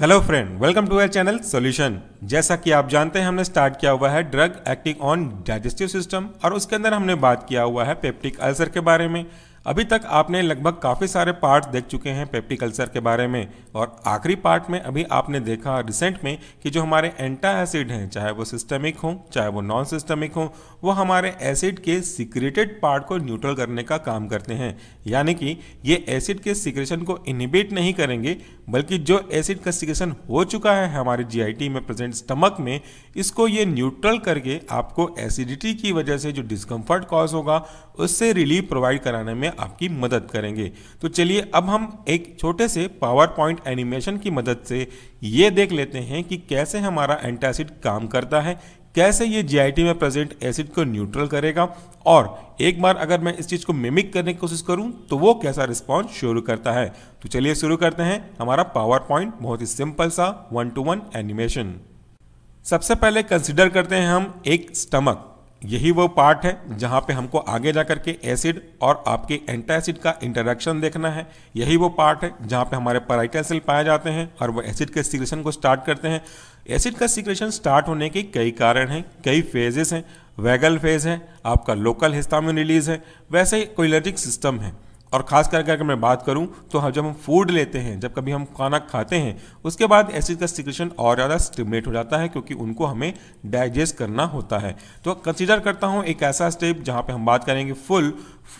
hello friend welcome to our channel solution जैसा कि आप जानते हैं हमने स्टार्ट किया हुआ है drug acting on digestive system और उसके अंदर हमने बात किया हुआ है पेप्टिक अल्सर के बारे में अभी तक आपने लगभग काफ़ी सारे पार्ट देख चुके हैं पेप्टी कल्चर के बारे में और आखिरी पार्ट में अभी आपने देखा रिसेंट में कि जो हमारे एंटा एसिड हैं चाहे वो सिस्टमिक हों चाहे वो नॉन सिस्टमिक हों वो हमारे एसिड के सिक्रेटेड पार्ट को न्यूट्रल करने का काम करते हैं यानी कि ये एसिड के सिक्रेशन को इनिबेट नहीं करेंगे बल्कि जो एसिड का सिक्रेशन हो चुका है हमारे जी में प्रेजेंट स्टमक में इसको ये न्यूट्रल करके आपको एसिडिटी की वजह से जो डिस्कम्फर्ट कॉज होगा उससे रिलीफ प्रोवाइड कराने में आपकी मदद करेंगे तो चलिए अब हम एक छोटे से पावर पॉइंट एनिमेशन की मदद से ये देख लेते हैं कि कैसे हमारा एंटासिड काम करता है कैसे ये जी में प्रेजेंट एसिड को न्यूट्रल करेगा और एक बार अगर मैं इस चीज़ को मिमिक करने की कोशिश करूं तो वो कैसा रिस्पॉन्स शुरू करता है तो चलिए शुरू करते हैं हमारा पावर पॉइंट बहुत ही सिंपल सा वन टू वन एनिमेशन सबसे पहले कंसिडर करते हैं हम एक स्टमक यही वो पार्ट है जहाँ पे हमको आगे जा करके एसिड और आपके एंटासिड का इंटरेक्शन देखना है यही वो पार्ट है जहाँ पे हमारे पराइटल सेल पाए जाते हैं और वो एसिड के सिक्रेशन को स्टार्ट करते हैं एसिड का सिक्रेशन स्टार्ट होने के कई कारण हैं कई फेजेस हैं वेगल फेज है आपका लोकल में रिलीज है वैसे ही कोलर्जिक सिस्टम है और ख़ास करके अगर मैं बात करूं तो हम जब हम फूड लेते हैं जब कभी हम खाना खाते हैं उसके बाद एसिड का सिक्रेशन और ज़्यादा स्टिमुलेट हो जाता है क्योंकि उनको हमें डाइजेस्ट करना होता है तो कंसिडर करता हूं एक ऐसा स्टेप जहां पे हम बात करेंगे फुल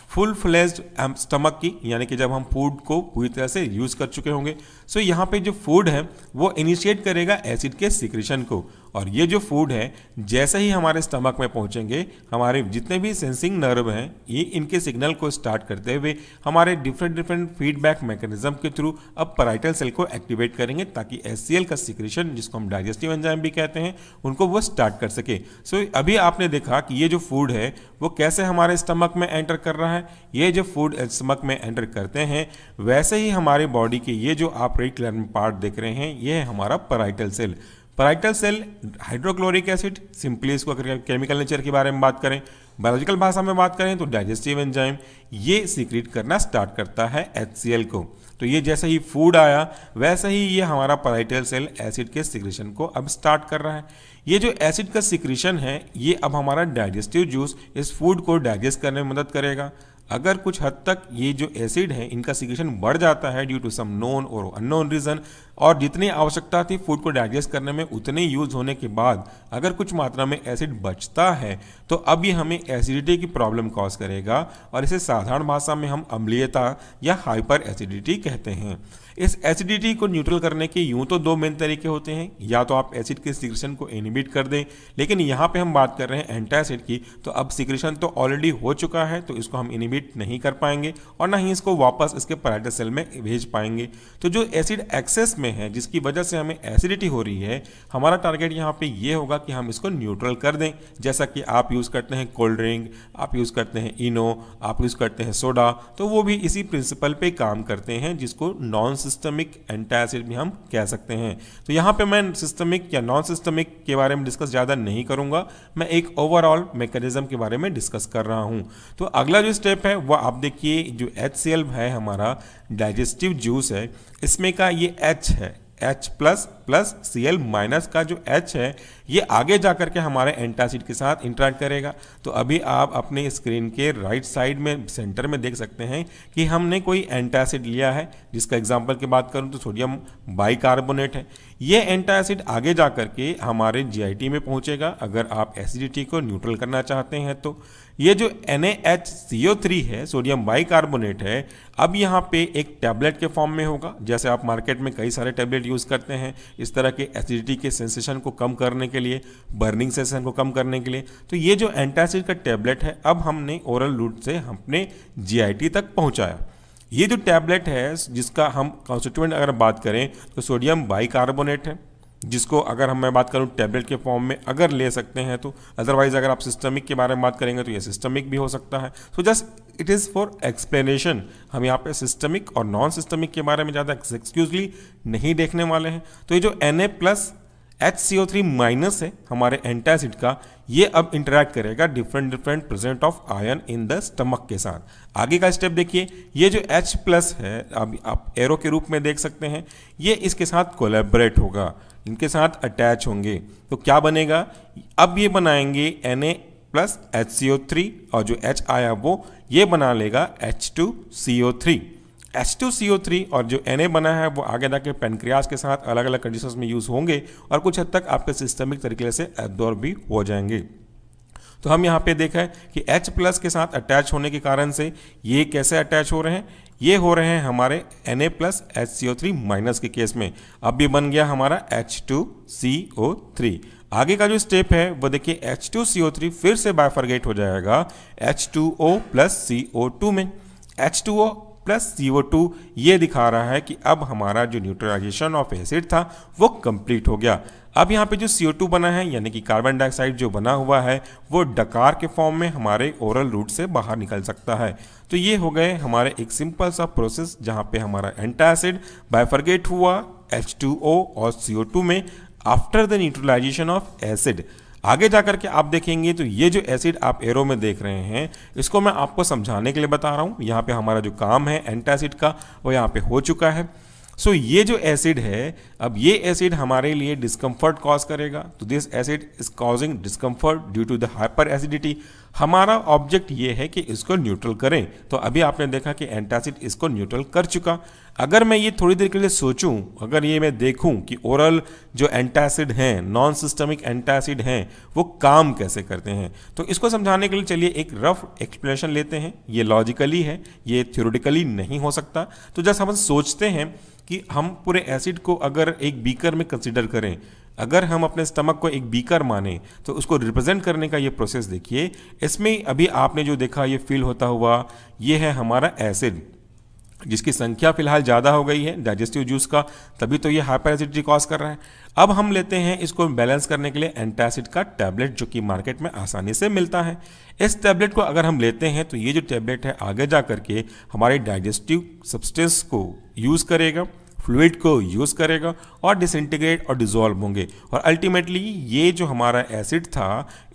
फुल फ्लेस्ड स्टमक की यानी कि जब हम फूड को पूरी तरह से यूज़ कर चुके होंगे सो यहाँ पर जो फूड है वो इनिशिएट करेगा एसिड के सिक्रेशन को और ये जो फूड है जैसे ही हमारे स्टमक में पहुँचेंगे हमारे जितने भी सेंसिंग नर्व हैं ये इनके सिग्नल को स्टार्ट करते हुए हमारे डिफरेंट डिफरेंट फीडबैक मैकेनिज्म के थ्रू अब पराइटल सेल को एक्टिवेट करेंगे ताकि एस का सिक्रेशन जिसको हम डाइजेस्टिव एंजाइम भी कहते हैं उनको वो स्टार्ट कर सके सो so, अभी आपने देखा कि ये जो फूड है वो कैसे हमारे स्टमक में एंटर कर रहा है ये जो फूड स्टमक में एंटर करते हैं वैसे ही हमारे बॉडी के ये जो आप रेट पार्ट देख रहे हैं ये है हमारा parietal cell parietal cell hydrochloric acid simply इसको अगर केमिकल नेचर के बारे में बात करें बायोलॉजिकल भाषा में बात करें तो डाइजेस्टिव एंजाइम ये सीक्रेट करना स्टार्ट करता है एच को तो ये जैसे ही फूड आया वैसे ही ये हमारा पराइटल सेल एसिड के सिक्रेशन को अब स्टार्ट कर रहा है ये जो एसिड का सिक्रेशन है ये अब हमारा डाइजेस्टिव जूस इस फूड को डाइजेस्ट करने में मदद करेगा अगर कुछ हद तक ये जो एसिड है इनका सिक्रेशन बढ़ जाता है ड्यू टू सम नोन और अननोन रीज़न और जितनी आवश्यकता थी फूड को डाइजेस्ट करने में उतने यूज़ होने के बाद अगर कुछ मात्रा में एसिड बचता है तो अब ये हमें एसिडिटी की प्रॉब्लम कॉज करेगा और इसे साधारण भाषा में हम अम्लीयता या हाइपर एसिडिटी कहते हैं इस एसिडिटी को न्यूट्रल करने के यूं तो दो मेन तरीके होते हैं या तो आप एसिड के सिक्रेशन को इनिबिट कर दें लेकिन यहाँ पे हम बात कर रहे हैं एंटा एसिड की तो अब सिक्रेशन तो ऑलरेडी हो चुका है तो इसको हम इनिबिट नहीं कर पाएंगे और ना ही इसको वापस इसके पैराइटल सेल में भेज पाएंगे तो जो एसिड एक्सेस में है जिसकी वजह से हमें एसिडिटी हो रही है हमारा टारगेट यहाँ पर ये होगा कि हम इसको न्यूट्रल कर दें जैसा कि आप यूज़ करते हैं कोल्ड ड्रिंक आप यूज़ करते हैं इनो आप यूज़ करते हैं सोडा तो वो भी इसी प्रिंसिपल पर काम करते हैं जिसको नॉन सिस्टमिक एंटी एसिड भी हम कह सकते हैं तो यहाँ पे मैं सिस्टमिक या नॉन सिस्टमिक के बारे में डिस्कस ज़्यादा नहीं करूँगा मैं एक ओवरऑल मैकेनिज्म के बारे में डिस्कस कर रहा हूँ तो अगला जो स्टेप है वह आप देखिए जो एच है हमारा डाइजेस्टिव जूस है इसमें का ये एच है H plus plus C L minus का जो एच है ये आगे जा करके हमारे एंटासिड के साथ इंटरेक्ट करेगा तो अभी आप अपने स्क्रीन के राइट साइड में सेंटर में देख सकते हैं कि हमने कोई एंटासिड लिया है जिसका एग्जाम्पल की बात करूँ तो सोडियम बाइकार्बोनेट है ये एंटासिड आगे जा करके हमारे जी में पहुँचेगा अगर आप एसिडिटी को न्यूट्रल करना चाहते हैं तो ये जो एन है सोडियम बाइकार्बोनेट है अब यहाँ पे एक टैबलेट के फॉर्म में होगा जैसे आप मार्केट में कई सारे टैबलेट यूज़ करते हैं इस तरह के एसिडिटी के सेंसेशन को कम करने के लिए बर्निंग सेंसेशन को कम करने के लिए तो ये जो एंटासिड का टैबलेट है अब हमने ओरल रूट से हमने जी तक पहुँचाया ये जो टैबलेट है जिसका हम कॉन्स्टिट्यूंट अगर बात करें तो सोडियम बाइकार्बोनेट है जिसको अगर हम मैं बात करूँ टैबलेट के फॉर्म में अगर ले सकते हैं तो अदरवाइज़ अगर आप सिस्टमिक के बारे में बात करेंगे तो ये सिस्टमिक भी हो सकता है so just it is for explanation हम यहाँ पे सिस्टमिक और नॉन सिस्टमिक के बारे में ज़्यादा एक्सक्यूजली नहीं देखने वाले हैं तो ये जो N A plus H C O three minus है हमारे एंटासिड का ये अब इंटरेक्ट करेगा different different present of ion in the stomach के साथ आगे का स्टेप देखिए ये जो एच प्लस है अब आप एरो के रूप में देख सकते हैं ये इसके साथ कोलेबरेट होगा इनके साथ अटैच होंगे तो क्या बनेगा अब ये बनाएंगे N A plus H C O three और जो एच आया वो ये बना लेगा H two C O three H two C O three और जो एन ए बना है वो आगे जाके पेनक्रियाज के साथ अलग अलग कंडीशंस में यूज़ होंगे और कुछ हद तक आपके सिस्टमिक तरीके से एब्जॉर्ब भी हो जाएंगे तो हम यहाँ पे देखा है कि H प्लस के साथ अटैच होने के कारण से ये कैसे अटैच हो रहे हैं ये हो रहे हैं हमारे Na plus H C O three minus के केस में अब भी बन गया हमारा H two C O three आगे का जो स्टेप है वो देखिए H two C O three फिर से बायफरगेट हो जाएगा H two O plus C O two में H two O plus CO2 ये दिखा रहा है कि अब हमारा जो न्यूट्रलाइजेशन ऑफ एसिड था वो कंप्लीट हो गया अब यहाँ पे जो CO2 बना है यानी कि कार्बन डाइऑक्साइड जो बना हुआ है वो डकार के फॉर्म में हमारे ओरल रूट से बाहर निकल सकता है तो ये हो गए हमारे एक सिंपल सा प्रोसेस जहाँ पे हमारा एंटा एसिड बाइफर्गेट हुआ H2O और CO2 में after the neutralization of acid आगे जाकर के आप देखेंगे तो ये जो एसिड आप एरो में देख रहे हैं इसको मैं आपको समझाने के लिए बता रहा हूँ यहाँ पे हमारा जो काम है एंटासिड का वो यहाँ पे हो चुका है सो so, ये जो एसिड है अब ये एसिड हमारे लिए डिस्कम्फर्ट कॉज करेगा तो this acid is causing discomfort due to the hyper acidity हमारा ऑब्जेक्ट ये है कि इसको न्यूट्रल करें तो अभी आपने देखा कि एंटासिड इसको न्यूट्रल कर चुका अगर मैं ये थोड़ी देर के लिए सोचूं अगर ये मैं देखूं कि ओरल जो एंटासिड हैं नॉन सिस्टमिक एंटासिड हैं वो काम कैसे करते हैं तो इसको समझाने के लिए चलिए एक रफ एक्सप्लेनेशन लेते हैं ये लॉजिकली है ये थ्योरेटिकली नहीं हो सकता तो जैसे हम सोचते हैं कि हम पूरे एसिड को अगर एक बीकर में कंसिडर करें अगर हम अपने स्टमक को एक बीकर माने तो उसको रिप्रेजेंट करने का ये प्रोसेस देखिए इसमें अभी आपने जो देखा ये फील होता हुआ ये है हमारा एसिड जिसकी संख्या फिलहाल ज़्यादा हो गई है डाइजेस्टिव जूस का तभी तो ये हाइपर एसिडिटी कॉज कर रहा है अब हम लेते हैं इसको बैलेंस करने के लिए एंटासिड का टैबलेट जो कि मार्केट में आसानी से मिलता है इस टैबलेट को अगर हम लेते हैं तो ये जो टैबलेट है आगे जा करके हमारे डाइजेस्टिव सब्सटेंस को यूज़ करेगा फ्लूड को यूज़ करेगा और डिसइंटीग्रेट और डिजोल्व होंगे और अल्टीमेटली ये जो हमारा एसिड था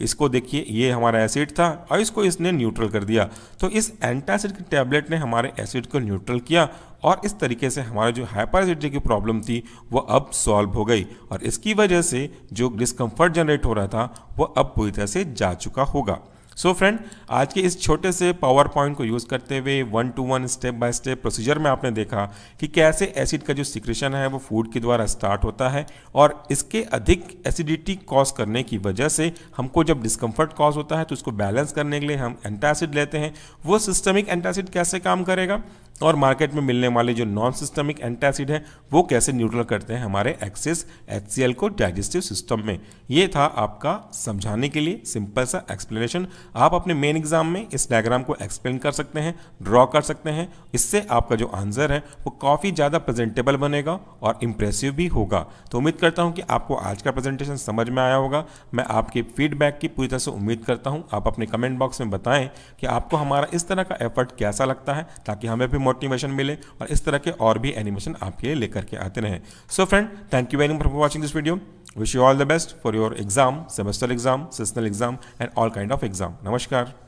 इसको देखिए ये हमारा एसिड था और इसको इसने न्यूट्रल कर दिया तो इस एंटासिड की टैबलेट ने हमारे एसिड को न्यूट्रल किया और इस तरीके से हमारा जो हाइपासिटी की प्रॉब्लम थी वो अब सॉल्व हो गई और इसकी वजह से जो डिस्कम्फर्ट जनरेट हो रहा था वो अब पूरी तरह से जा चुका होगा सो so फ्रेंड आज के इस छोटे से पावर पॉइंट को यूज़ करते हुए one to one step by step procedure में आपने देखा कि कैसे एसिड का जो सिक्रेशन है वो फूड के द्वारा स्टार्ट होता है और इसके अधिक एसिडिटी कॉज करने की वजह से हमको जब डिस्कम्फर्ट कॉज होता है तो उसको बैलेंस करने के लिए हम एंटासिड लेते हैं वो सिस्टमिक एंटासिड कैसे काम करेगा और मार्केट में मिलने वाले जो नॉन सिस्टमिक एंटासिड हैं वो कैसे न्यूट्रल करते हैं हमारे एक्सेस एच को डाइजेस्टिव सिस्टम में ये था आपका समझाने के लिए सिंपल सा एक्सप्लेनेशन आप अपने मेन एग्जाम में इस डायग्राम को एक्सप्लेन कर सकते हैं ड्रॉ कर सकते हैं इससे आपका जो आंसर है वो काफ़ी ज़्यादा प्रेजेंटेबल बनेगा और इम्प्रेसिव भी होगा तो उम्मीद करता हूँ कि आपको आज का प्रेजेंटेशन समझ में आया होगा मैं आपके फीडबैक की पूरी तरह से उम्मीद करता हूँ आप अपने कमेंट बॉक्स में बताएं कि आपको हमारा इस तरह का एफर्ट कैसा लगता है ताकि हमें भी मोटिवेशन मिले और इस तरह के और भी एनिमेशन आपके लिए लेकर के आते रहे so friend thank you very much for watching this video wish you all the best for your exam semester exam seasonal exam and all kind of exam नमस्कार